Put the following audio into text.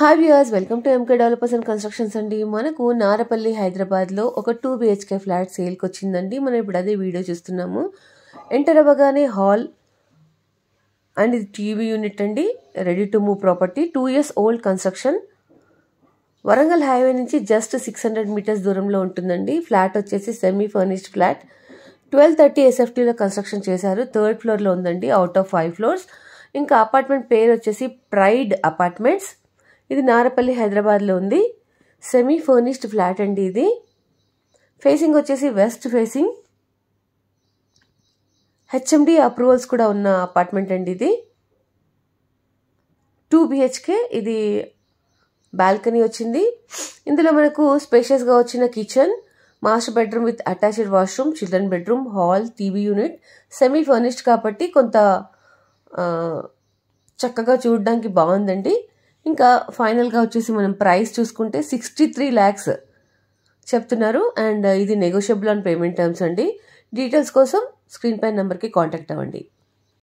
hi viewers welcome to MK Developers and Constructions అండి మనకు నారపల్లి హైదరాబాద్లో ఒక టూ బిహెచ్కే ఫ్లాట్ సేల్కి వచ్చిందండి మనం ఇప్పుడు అదే వీడియో చూస్తున్నాము ఎంటర్ అవ్వగానే హాల్ అండ్ ఇది టీవీ యూనిట్ అండి ready to move property two years old construction Warangal highway నుంచి జస్ట్ సిక్స్ హండ్రెడ్ మీటర్స్ దూరంలో ఉంటుందండి ఫ్లాట్ వచ్చేసి semi furnished flat twelve thirty ఎస్ఎఫ్టీలో కన్స్ట్రక్షన్ చేశారు థర్డ్ ఫ్లోర్లో ఉందండి అవుట్ ఆఫ్ ఫైవ్ ఫ్లోర్స్ ఇంకా అపార్ట్మెంట్ పేరు వచ్చేసి ప్రైడ్ అపార్ట్మెంట్స్ ఇది నారపల్లి హైదరాబాద్లో ఉంది సెమీ ఫర్నిష్డ్ ఫ్లాట్ అండి ఇది ఫేసింగ్ వచ్చేసి వెస్ట్ ఫేసింగ్ హెచ్ఎండి అప్రూవల్స్ కూడా ఉన్న అపార్ట్మెంట్ అండి ఇది టూ బిహెచ్కే ఇది బాల్కనీ వచ్చింది ఇందులో మనకు స్పేషియస్గా వచ్చిన kitchen master bedroom with attached washroom children bedroom hall TV unit semi furnished కాబట్టి కొంత చక్కగా చూడడానికి బాగుందండి ఇంకా ఫైనల్గా వచ్చేసి మనం ప్రైస్ చూసుకుంటే సిక్స్టీ త్రీ ల్యాక్స్ చెప్తున్నారు అండ్ ఇది నెగోషియబుల్ ఆన్ పేమెంట్ టర్మ్స్ అండి డీటెయిల్స్ కోసం స్క్రీన్ పైన నెంబర్కి కాంటాక్ట్ అవ్వండి